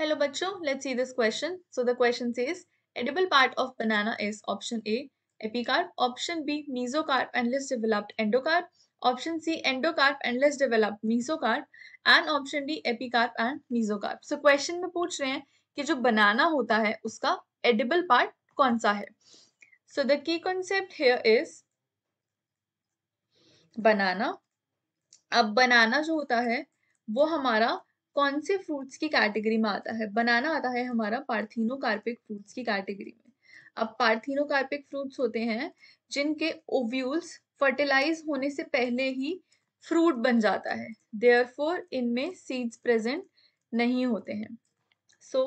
Hello बच्चों let's see this question so the question says edible part of banana is option A epicarp option B mesocarp and less developed endocarp option C endocarp and less developed mesocarp and option D epicarp and mesocarp so question में पूछ रहे हैं कि जो बनाना होता है उसका edible part कौन सा है so the key concept here is banana अब बनाना जो होता है वो हमारा कौन से फ्रूट्स की कैटेगरी में आता है बनाना आता है हमारा पार्थिनो कार्पिक फ्रूट्स की कैटेगरी में अब पार्थिनो कार्पिक फ्रूट्स होते हैं जिनके ओव्यूल्स फर्टिलाइज होने से पहले ही फ्रूट बन जाता है देयर इनमें सीड्स प्रेजेंट नहीं होते हैं सो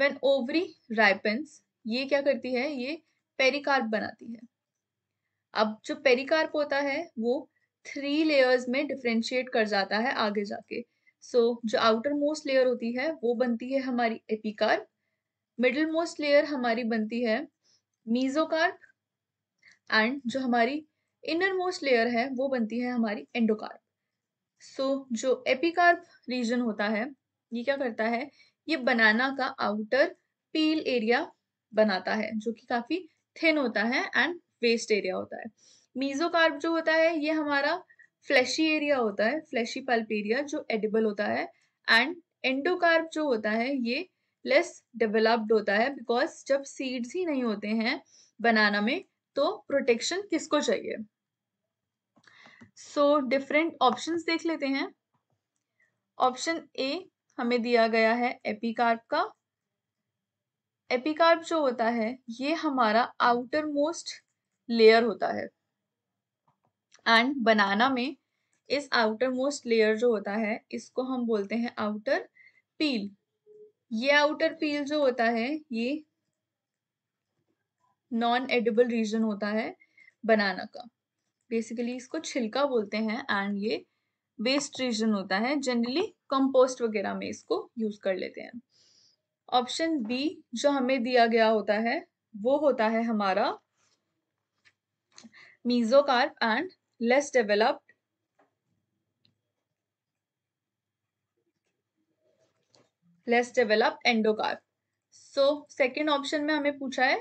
वेन ओवरी राइपन्स ये क्या करती है ये पेरिकार्प बनाती है अब जो पेरिकार्प होता है वो थ्री लेयर्स में डिफ्रेंशिएट कर जाता है आगे जाके सो so, जो आउटर मोस्ट लेयर होती है वो बनती है हमारी एपिकार्प मिडिल मोस्ट लेयर हमारी बनती है मीजोकार्प एंड जो हमारी इनर मोस्ट लेयर है वो बनती है हमारी एंडोकार्प सो so, जो एपिकार्प रीजन होता है ये क्या करता है ये बनाना का आउटर पील एरिया बनाता है जो कि काफी थिन होता है एंड वेस्ट एरिया होता है मीजोकार्प जो होता है ये हमारा फ्लैशी एरिया होता है फ्लैशी पल्प एरिया जो एडिबल होता है एंड एंडोकार्प जो होता है ये लेस डेवलप्ड होता है बिकॉज जब सीड्स ही नहीं होते हैं बनाना में तो प्रोटेक्शन किसको चाहिए सो डिफरेंट ऑप्शंस देख लेते हैं ऑप्शन ए हमें दिया गया है एपिकार्प का एपिकार्प जो होता है ये हमारा आउटर मोस्ट लेयर होता है एंड बनाना में इस आउटर मोस्ट लेयर जो होता है इसको हम बोलते हैं आउटर पील ये आउटर पील जो होता है ये नॉन एडिबल रीजन होता है बनाना का बेसिकली इसको छिलका बोलते हैं एंड ये वेस्ट रीजन होता है जनरली कंपोस्ट वगैरह में इसको यूज कर लेते हैं ऑप्शन बी जो हमें दिया गया होता है वो होता है हमारा mesocarp and less developed less developed endocarp so second option में हमें पूछा है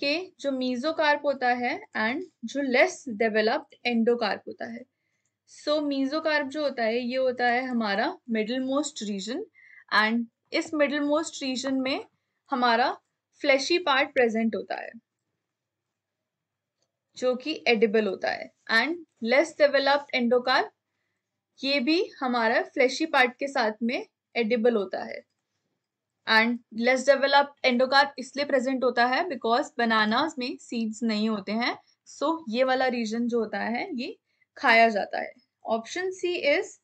कि जो मीजोकार्प होता है एंड जो लेस डेवलप्ड एंडोकार्प होता है सो so, मीजोकार्प जो होता है ये होता है हमारा मिडिल मोस्ट रीजन एंड इस मिडिल मोस्ट रीजन में हमारा फ्लैशी पार्ट प्रेजेंट होता है जो कि एडिबल होता है एंड लेस डेवलप्ड एंडोकार ये भी हमारा फ्लैशी पार्ट के साथ में एडिबल होता है एंड लेस डेवलप्ड एंडोकार इसलिए प्रेजेंट होता है बिकॉज बनाना में सीड्स नहीं होते हैं सो so, ये वाला रीजन जो होता है ये खाया जाता है option C is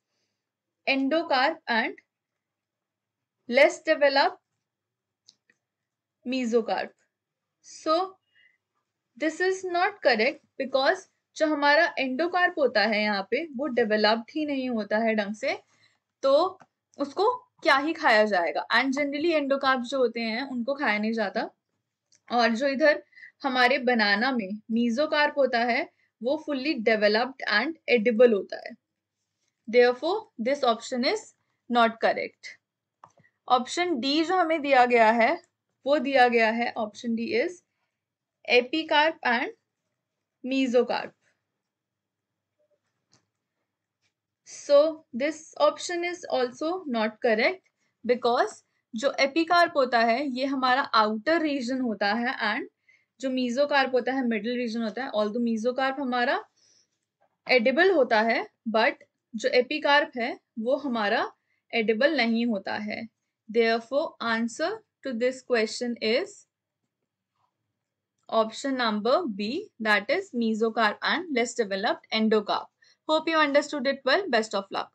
endocarp and less develop mesocarp so this is not correct because जो हमारा एंडोकार्प होता है यहाँ पे वो डेवलप्ड ही नहीं होता है ढंग से तो उसको क्या ही खाया जाएगा एंड जनरली एंडोकार्प जो होते हैं उनको खाया नहीं जाता और जो इधर हमारे बनाना में मीजोकार्प होता है वो फुल्ली डेवलप्ड एंड एडिबल होता है therefore this option is not correct option D जो हमें दिया गया है वो दिया गया है option D is epicarp and mesocarp so this option is also not correct because जो एपिकार्प होता है ये हमारा आउटर रीजन होता है एंड जो मीजोकार्प होता है मिडिल रीजन होता है ऑल दो मीजोकार्प हमारा एडिबल होता है बट जो एपिकार्प है वो हमारा एडिबल नहीं होता है therefore answer to this question is Option number B that is mesocarp and less developed endocarp. Hope you understood it well. Best of luck.